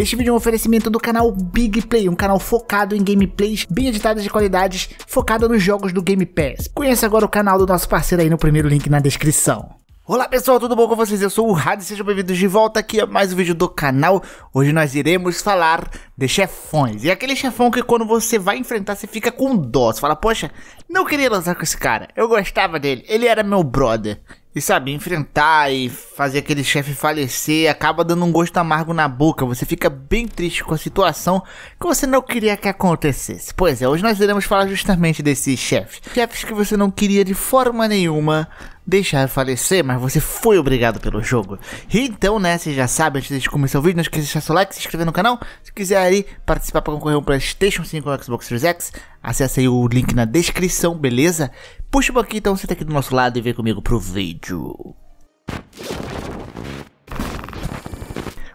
Este vídeo é um oferecimento do canal Big Play, um canal focado em gameplays bem editadas de qualidades, focado nos jogos do Game Pass. Conheça agora o canal do nosso parceiro aí no primeiro link na descrição. Olá pessoal, tudo bom com vocês? Eu sou o Rad e sejam bem-vindos de volta aqui a mais um vídeo do canal. Hoje nós iremos falar de chefões. E aquele chefão que quando você vai enfrentar, você fica com dó. Você fala, poxa, não queria lançar com esse cara. Eu gostava dele, ele era meu brother e sabe, enfrentar e fazer aquele chefe falecer acaba dando um gosto amargo na boca. Você fica bem triste com a situação que você não queria que acontecesse. Pois é, hoje nós iremos falar justamente desses chefes. Chefes que você não queria de forma nenhuma deixar falecer, mas você foi obrigado pelo jogo. então, né, você já sabe, antes de começar o vídeo, não esqueça de deixar seu like, se inscrever no canal. Se quiser aí participar para concorrer um Playstation 5 ou Xbox Series X, acesse aí o link na descrição, beleza? Puxa o aqui, então senta aqui do nosso lado e vem comigo pro vídeo.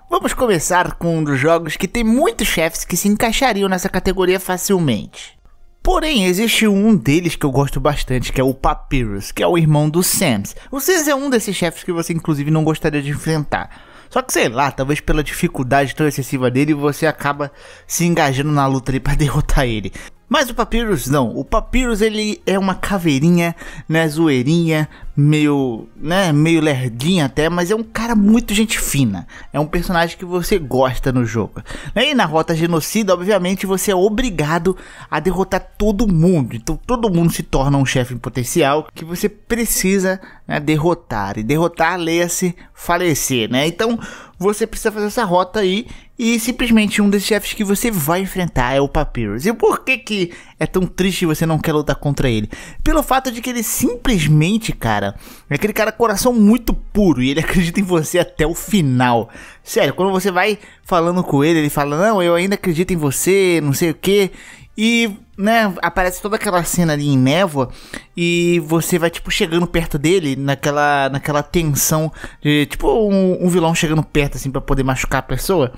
Vamos começar com um dos jogos que tem muitos chefes que se encaixariam nessa categoria facilmente. Porém, existe um deles que eu gosto bastante, que é o Papyrus, que é o irmão do Sams. O Sams é um desses chefes que você inclusive não gostaria de enfrentar. Só que sei lá, talvez pela dificuldade tão excessiva dele, você acaba se engajando na luta ali para derrotar ele. Mas o Papyrus não, o Papyrus ele é uma caveirinha, né, zoeirinha, meio, né, meio lerdinho até, mas é um cara muito gente fina. É um personagem que você gosta no jogo. Né, e na Rota Genocida, obviamente, você é obrigado a derrotar todo mundo. Então todo mundo se torna um chefe potencial que você precisa né, derrotar. E derrotar, leia-se, falecer, né? Então você precisa fazer essa rota aí e simplesmente um desses chefes que você vai enfrentar é o Papyrus. E por que que é tão triste você não quer lutar contra ele? Pelo fato de que ele simplesmente, cara, cara. É aquele cara coração muito puro e ele acredita em você até o final. Sério, quando você vai falando com ele, ele fala: Não, eu ainda acredito em você, não sei o que. E, né, aparece toda aquela cena ali em névoa e você vai, tipo, chegando perto dele naquela, naquela tensão de, tipo, um, um, vilão chegando perto, assim, para poder machucar a pessoa.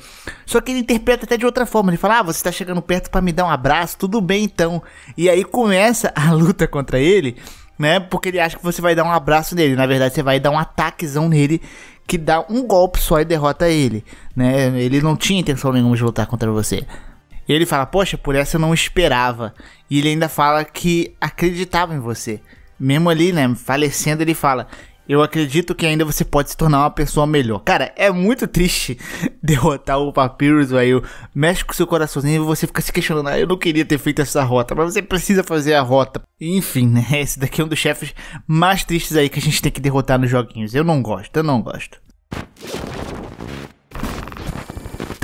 Só que ele interpreta até de outra forma. Ele fala, ah, você tá chegando perto para me dar um abraço, tudo bem então. E aí começa a luta contra ele né? Porque ele acha que você vai dar um abraço nele. Na verdade, você vai dar um ataquezão nele que dá um golpe só e derrota ele, né? Ele não tinha intenção nenhuma de lutar contra você. E ele fala: "Poxa, por essa eu não esperava". E ele ainda fala que acreditava em você. Mesmo ali, né, falecendo, ele fala: eu acredito que ainda você pode se tornar uma pessoa melhor. Cara, é muito triste derrotar o Papyrus, aí mexe com seu coraçãozinho e você fica se questionando, ah, eu não queria ter feito essa rota, mas você precisa fazer a rota. Enfim, né? Esse daqui é um dos chefes mais tristes aí que a gente tem que derrotar nos joguinhos. Eu não gosto, eu não gosto.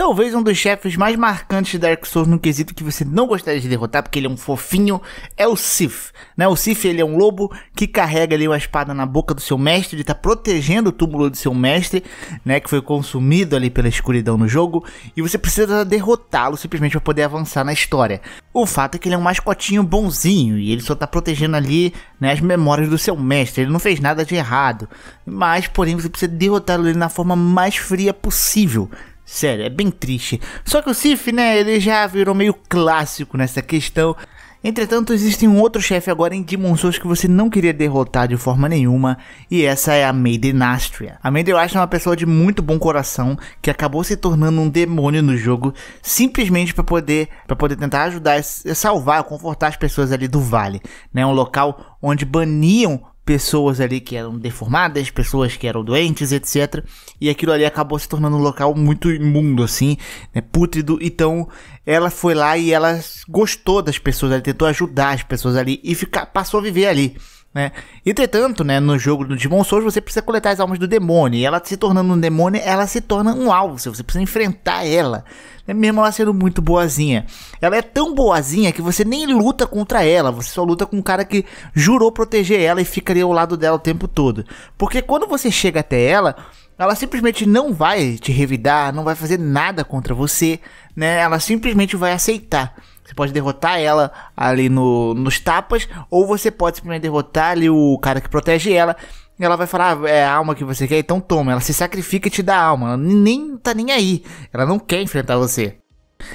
Talvez um dos chefes mais marcantes de Dark Souls no quesito que você não gostaria de derrotar, porque ele é um fofinho, é o Sif. Né? O Sif ele é um lobo que carrega ali uma espada na boca do seu mestre, ele está protegendo o túmulo do seu mestre, né? que foi consumido ali pela escuridão no jogo, e você precisa derrotá-lo simplesmente para poder avançar na história. O fato é que ele é um mascotinho bonzinho e ele só está protegendo ali né, as memórias do seu mestre, ele não fez nada de errado, mas porém você precisa derrotá-lo na forma mais fria possível. Sério, é bem triste. Só que o Sif, né, ele já virou meio clássico nessa questão. Entretanto, existe um outro chefe agora em Demon Souls que você não queria derrotar de forma nenhuma, e essa é a Maiden Astria. A Maiden Astria é uma pessoa de muito bom coração que acabou se tornando um demônio no jogo simplesmente para poder para poder tentar ajudar, salvar, confortar as pessoas ali do vale, né? Um local onde baniam pessoas ali que eram deformadas, pessoas que eram doentes, etc. E aquilo ali acabou se tornando um local muito imundo, assim, né, pútrido. Então ela foi lá e ela gostou das pessoas ali, tentou ajudar as pessoas ali e ficar, passou a viver ali. Né? Entretanto, né, no jogo do Demon Souls, você precisa coletar as almas do demônio. E ela se tornando um demônio, ela se torna um alvo. Você precisa enfrentar ela. Né? Mesmo ela sendo muito boazinha. Ela é tão boazinha que você nem luta contra ela. Você só luta com um cara que jurou proteger ela e fica ali ao lado dela o tempo todo. Porque quando você chega até ela, ela simplesmente não vai te revidar, não vai fazer nada contra você. Né? Ela simplesmente vai aceitar. Você pode derrotar ela ali no, nos tapas, ou você pode simplesmente derrotar ali o cara que protege ela. E ela vai falar, ah, é a alma que você quer, então toma. Ela se sacrifica e te dá a alma. Ela nem tá nem aí. Ela não quer enfrentar você.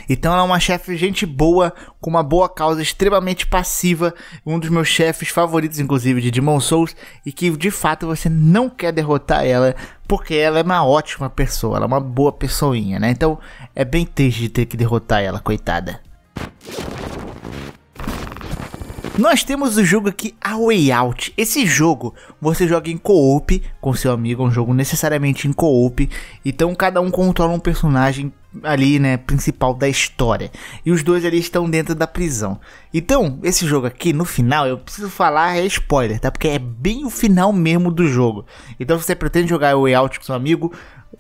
Então ela é uma chefe gente boa, com uma boa causa, extremamente passiva, um dos meus chefes favoritos, inclusive, de Demon Souls, e que de fato você não quer derrotar ela, porque ela é uma ótima pessoa, ela é uma boa pessoinha, né? Então é bem triste de ter que derrotar ela, coitada. Nós temos o jogo aqui A Way Out. Esse jogo você joga em co-op com seu amigo, é um jogo necessariamente em co-op. Então cada um controla um personagem ali, né, principal da história. E os dois ali estão dentro da prisão. Então, esse jogo aqui, no final, eu preciso falar é spoiler, tá? Porque é bem o final mesmo do jogo. Então, se você pretende jogar A Way Out com seu amigo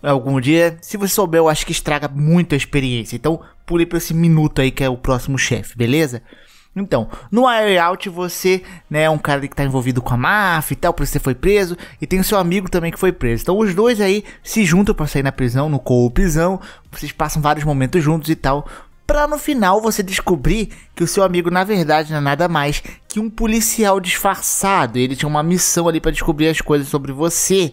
algum dia, se você souber, eu acho que estraga muito a experiência. Então, pulei para esse minuto aí que é o próximo chefe, beleza? Então, no Out você né, é um cara que está envolvido com a máfia e tal, por isso você foi preso, e tem o seu amigo também que foi preso. Então os dois aí se juntam para sair na prisão, no co-prisão, vocês passam vários momentos juntos e tal, para no final você descobrir que o seu amigo na verdade não é nada mais que um policial disfarçado. Ele tinha uma missão ali para descobrir as coisas sobre você.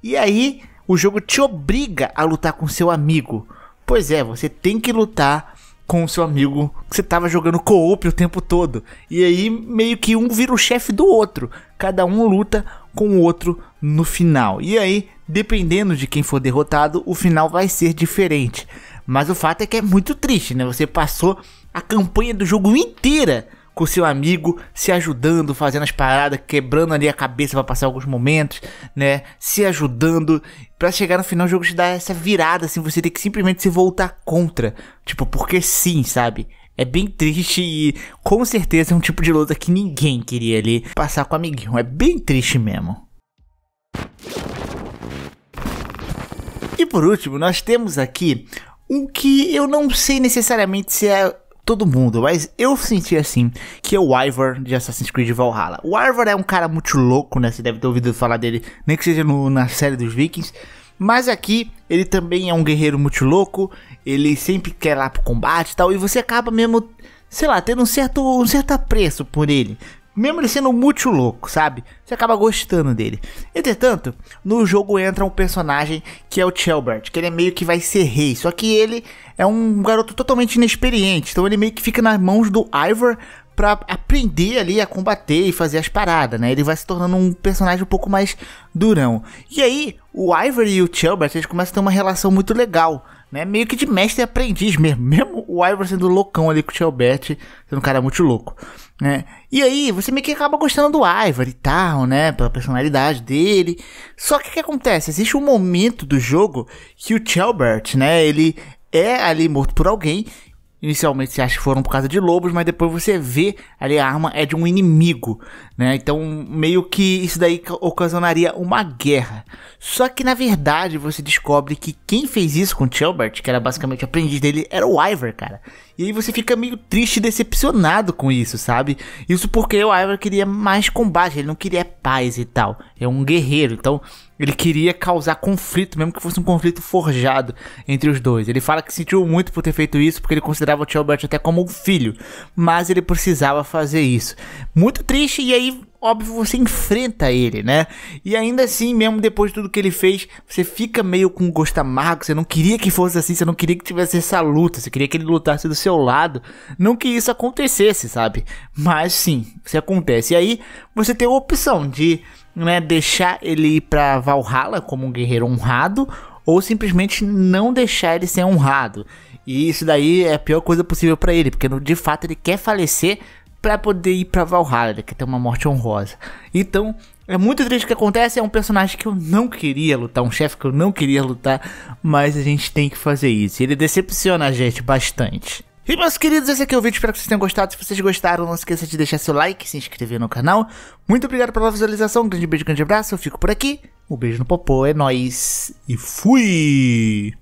E aí o jogo te obriga a lutar com seu amigo. Pois é, você tem que lutar com o seu amigo que você tava jogando co-op o tempo todo. E aí meio que um vira o chefe do outro. Cada um luta com o outro no final. E aí, dependendo de quem for derrotado, o final vai ser diferente. Mas o fato é que é muito triste, né? Você passou a campanha do jogo inteira com seu amigo, se ajudando, fazendo as paradas, quebrando ali a cabeça para passar alguns momentos, né? Se ajudando. para chegar no final, o jogo te dá essa virada, assim, você tem que simplesmente se voltar contra. Tipo, porque sim, sabe? É bem triste e com certeza é um tipo de luta que ninguém queria ali passar com o amiguinho. É bem triste mesmo. E por último, nós temos aqui um que eu não sei necessariamente se é todo mundo, mas eu senti assim que é o Ivor de Assassin's Creed Valhalla. O Ivor é um cara muito louco, né? Você deve ter ouvido falar dele, nem que seja no, na série dos Vikings. Mas aqui ele também é um guerreiro muito louco, ele sempre quer lá pro combate e tal, e você acaba mesmo, sei lá, tendo um certo, um certo apreço por ele. Mesmo ele sendo muito louco, sabe? Você acaba gostando dele. Entretanto, no jogo entra um personagem que é o Chelbert, que ele é meio que vai ser rei. Só que ele é um garoto totalmente inexperiente. Então ele meio que fica nas mãos do Ivor para aprender ali a combater e fazer as paradas, né? Ele vai se tornando um personagem um pouco mais durão. E aí, o Ivor e o Chelbert, eles começam a ter uma relação muito legal né? Meio que de mestre e aprendiz mesmo. Mesmo o Ivor sendo loucão ali com o Chelbert, sendo um cara muito louco, né? E aí, você meio que acaba gostando do Ivor e tal, né? Pela personalidade dele. Só que o que acontece? Existe um momento do jogo que o Chelbert, né? Ele é ali morto por alguém Inicialmente você acha que foram por causa de lobos, mas depois você vê ali a arma é de um inimigo, né? Então meio que isso daí ocasionaria uma guerra. Só que na verdade você descobre que quem fez isso com Chilbert, que era basicamente o aprendiz dele, era o Ivor, cara. E aí você fica meio triste e decepcionado com isso, sabe? Isso porque o Ivor queria mais combate, ele não queria paz e tal. É um guerreiro, então ele queria causar conflito, mesmo que fosse um conflito forjado entre os dois. Ele fala que sentiu muito por ter feito isso, porque ele considerava o Tio Albert até como um filho, mas ele precisava fazer isso. Muito triste, e aí, óbvio, você enfrenta ele, né? E ainda assim, mesmo depois de tudo que ele fez, você fica meio com um gosto amargo. Você não queria que fosse assim, você não queria que tivesse essa luta, você queria que ele lutasse do seu lado. Não que isso acontecesse, sabe? Mas sim, isso acontece. E aí, você tem a opção de né, deixar ele ir para Valhalla como um guerreiro honrado ou simplesmente não deixar ele ser honrado. E isso daí é a pior coisa possível para ele, porque de fato ele quer falecer para poder ir para Valhalla, ele quer ter uma morte honrosa. Então, é muito triste o que acontece, é um personagem que eu não queria lutar, um chefe que eu não queria lutar, mas a gente tem que fazer isso. Ele decepciona a gente bastante. E meus queridos, esse aqui é o vídeo, espero que vocês tenham gostado. Se vocês gostaram, não esqueça de deixar seu like, se inscrever no canal. Muito obrigado pela visualização, um grande beijo, um grande abraço, eu fico por aqui. Um beijo no popô, é nóis e fui!